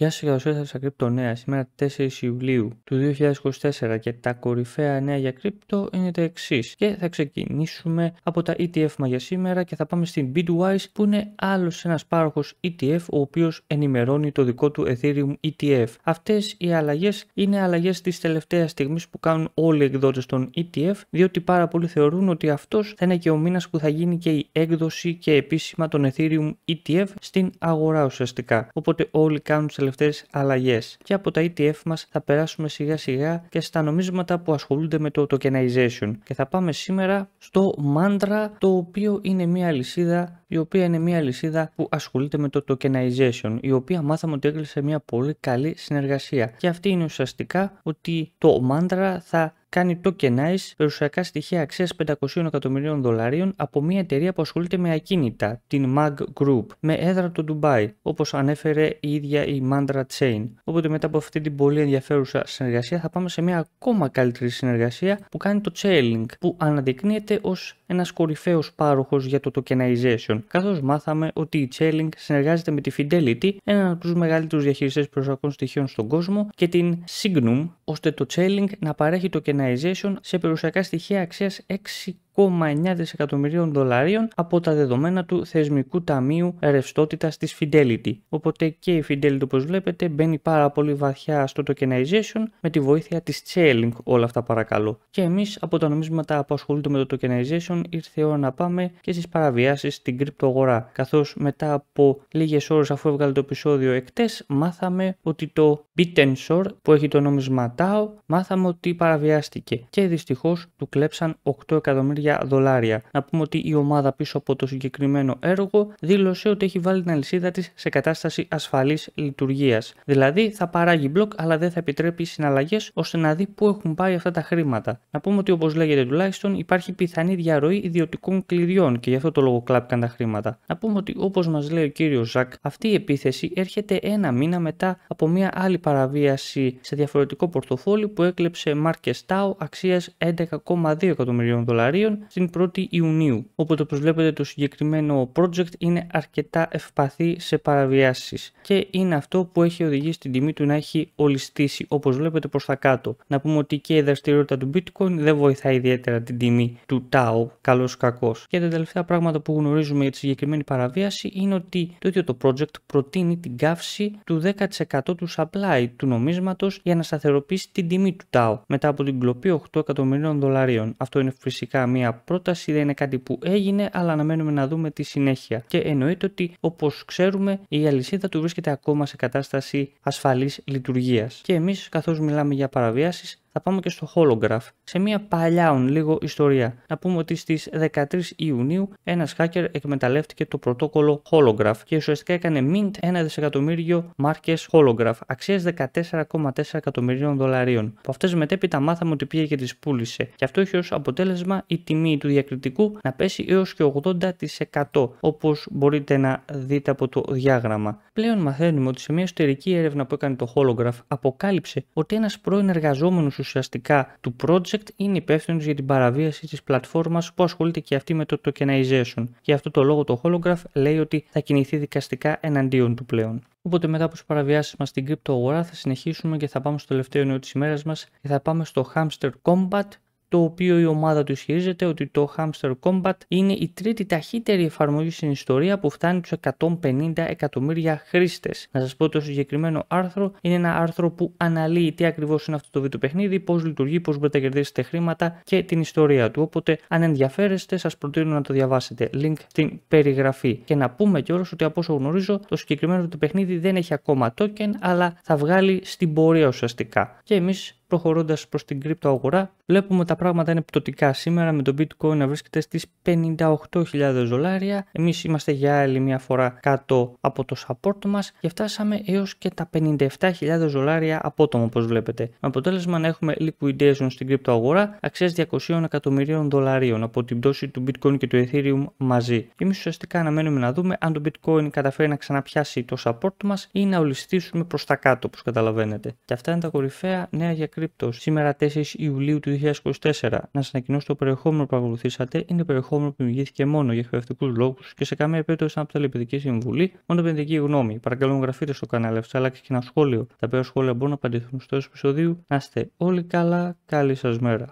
Γεια σας, και καλώς ήρθατε στα Κρύπτο Νέα. Σήμερα 4 Ιουλίου του 2024 και τα κορυφαία νέα για κρύπτο είναι τα εξής. Και θα ξεκινήσουμε από τα ETF μας για σήμερα και θα πάμε στην Bitwise που είναι άλλος ένας πάροχος ETF ο οποίος ενημερώνει το δικό του Ethereum ETF. Αυτές οι αλλαγές είναι αλλαγές της τελευταίας στιγμής που κάνουν όλοι οι εκδότες των ETF διότι πάρα πολλοί θεωρούν ότι αυτός θα είναι και ο μήνας που θα γίνει και η έκδοση και επίσημα των Ethereum ETF στην αγορά ουσιαστικά. Οπότε όλοι κάνουν τις τελευταίες αλλαγές. Και από τα ETF μας θα περάσουμε σιγά σιγά και στα νομίσματα που ασχολούνται με το tokenization. Και θα πάμε σήμερα στο Mantra το οποίο είναι μια λυσίδα η οποία είναι μια λυσίδα που ασχολείται με το tokenization, η οποία μάθαμε ότι έκλεισε μια πολύ καλή συνεργασία. Και αυτή είναι ουσιαστικά ότι το Mantra θα κάνει tokenize περιουσιακά στοιχεία αξίας 500 εκατομμυρίων δολαρίων από μια εταιρεία που ασχολείται με ακίνητα, την MAG Group, με έδρα του Ντουμπάι, όπως ανέφερε η ίδια η Mandra Chain. Οπότε μετά από αυτή την πολύ ενδιαφέρουσα συνεργασία θα πάμε σε μια ακόμα καλύτερη συνεργασία που κάνει το Chainlink, που αναδεικνύεται ως ένας κορυφαίος πάροχος για το tokenization. Καθώς μάθαμε ότι η Chainlink συνεργάζεται με τη Fidelity, έναν από τους μεγαλύτερους διαχειριστές περιουσιακών στοιχείων στον κόσμο, και την Signum, ώστε το Chainlink να παρέχει το tokenization σε περιουσιακά στοιχεία αξίας 6. 1,9 δισεκατομμυρίων δολαρίων από τα δεδομένα του θεσμικού ταμείου ρευστότητας της Fidelity. Οπότε και η Fidelity, όπως βλέπετε, μπαίνει πάρα πολύ βαθιά στο tokenization με τη βοήθεια της Chainlink όλα αυτά παρακαλώ. Και εμείς από τα νομίσματα που ασχολούνται με το tokenization ήρθε η ώρα να πάμε και στις παραβιάσεις στην κρυπτογορά. Καθώς μετά από λίγες ώρες αφού έβγαλε το επεισόδιο εκτέ, μάθαμε ότι το Bitensor που έχει το νόμισμα TAO, μάθαμε ότι παραβιάστηκε και δυστυχώς του κλέψαν 8 εκατομμύρια δολάρια. Να πούμε ότι η ομάδα πίσω από το συγκεκριμένο έργο δήλωσε ότι έχει βάλει την αλυσίδα της σε κατάσταση ασφαλής λειτουργίας. Δηλαδή θα παράγει μπλοκ, αλλά δεν θα επιτρέπει συναλλαγές ώστε να δει πού έχουν πάει αυτά τα χρήματα. Να πούμε ότι όπως λέγεται τουλάχιστον υπάρχει πιθανή διαρροή ιδιωτικών κλειδιών και γι' αυτό το λόγο κλάπηκαν τα χρήματα. Να πούμε ότι όπως μας λέει ο κύριος Ζακ, αυτή η επίθεση έρχεται ένα μήνα μετά από μια άλλη παραβίαση σε διαφορετικό πορτοφόλι που έκλεψε Μάρκε Τάου αξία 11,2 εκατομμυρίων δολαρίων στην 1η Ιουνίου. Οπότε όπως βλέπετε το συγκεκριμένο project είναι αρκετά ευπαθή σε παραβιάσεις και είναι αυτό που έχει οδηγήσει την τιμή του να έχει ολιστήσει όπως βλέπετε προς τα κάτω. Να πούμε ότι και η δραστηριότητα του bitcoin δεν βοηθάει ιδιαίτερα την τιμή του τάου, καλός κακός. Και τα τελευταία πράγματα που γνωρίζουμε για τη συγκεκριμένη παραβίαση είναι ότι το ίδιο το project προτείνει την καύση του 10% του supply του νομίσματος για να σταθεροποιήσει την τιμή του TAO μετά από την κλοπή 8 εκατομμυρίων δολαρίων. Αυτό είναι φυσικά μια μία πρόταση, δεν είναι κάτι που έγινε, αλλά αναμένουμε να δούμε τη συνέχεια. Και εννοείται ότι, όπως ξέρουμε, η αλυσίδα του βρίσκεται ακόμα σε κατάσταση ασφαλής λειτουργίας. Και εμείς, καθώς μιλάμε για παραβιάσεις, πάμε και στο Holograph, σε μια παλιά λίγο ιστορία. Να πούμε ότι στις 13 Ιουνίου ένας hacker εκμεταλλεύτηκε το πρωτόκολλο Holograph και ουσιαστικά έκανε mint ένα δισεκατομμύριο μάρκες Holograph, αξίας 14,4 εκατομμυρίων δολαρίων, που αυτές μετέπειτα μάθαμε ότι πήγε και τις πούλησε. Και αυτό έχει ως αποτέλεσμα η τιμή του διακριτικού να πέσει έως και 80% όπως μπορείτε να δείτε από το διάγραμμα. Πλέον μαθαίνουμε ότι σε μια εσωτερική έρευνα που έκανε το Holograph αποκάλυψε ότι ένας πρώην του ουσιαστικά του project είναι υπεύθυνος για την παραβίαση της πλατφόρμας που ασχολείται και αυτή με το tokenization. Και αυτό το λόγο το Holograph λέει ότι θα κινηθεί δικαστικά εναντίον του πλέον. Οπότε μετά από τις παραβιάσεις μας στην κρυπτοαγορά θα συνεχίσουμε και θα πάμε στο τελευταίο νέο της ημέρας μας και θα πάμε στο Hamster Combat το οποίο η ομάδα του ισχυρίζεται ότι το Hamster Combat είναι η τρίτη ταχύτερη εφαρμογή στην ιστορία που φτάνει τους 150 εκατομμύρια χρήστες. Να σας πω το συγκεκριμένο άρθρο είναι ένα άρθρο που αναλύει τι ακριβώς είναι αυτό το βίντεο παιχνίδι, πώς λειτουργεί, πώς μπορείτε να κερδίσετε χρήματα και την ιστορία του. Οπότε αν ενδιαφέρεστε σας προτείνω να το διαβάσετε. Link στην περιγραφή. Και να πούμε κιόλας ότι από όσο γνωρίζω το συγκεκριμένο του παιχνίδι δεν έχει ακόμα token αλλά θα βγάλει στην πορεία ουσιαστικά. Και εμείς προχωρώντας προς την κρυπτοαγορά, βλέπουμε τα πράγματα είναι πτωτικά σήμερα με το bitcoin να βρίσκεται στις 58.000 δολάρια. Εμείς είμαστε για άλλη μια φορά κάτω από το support μας και φτάσαμε έως και τα 57.000 δολάρια απότομα όπως βλέπετε. Με αποτέλεσμα να έχουμε liquidation στην κρυπτοαγορά αξία 200 εκατομμυρίων δολαρίων από την πτώση του bitcoin και του ethereum μαζί. Εμείς ουσιαστικά αναμένουμε να δούμε αν το bitcoin καταφέρει να ξαναπιάσει το support μας ή να ολιστήσουμε προς τα κάτω, όπως καταλαβαίνετε. Και αυτά είναι τα κορυφαία νέα για Crypto σήμερα 4 Ιουλίου του 2024. Να σας ανακοινώσω το περιεχόμενο που παρακολουθήσατε είναι περιεχόμενο που δημιουργήθηκε μόνο για εκπαιδευτικούς λόγους και σε καμία περίπτωση από ταλαιπωρική συμβουλή, μόνο παιδική γνώμη. Παρακαλώ να στο κανάλι αυτό, αλλά και ένα σχόλιο. Τα οποία σχόλια μπορούν να απαντηθούν στο επεισοδίο. Να είστε όλοι καλά, καλή σας μέρα.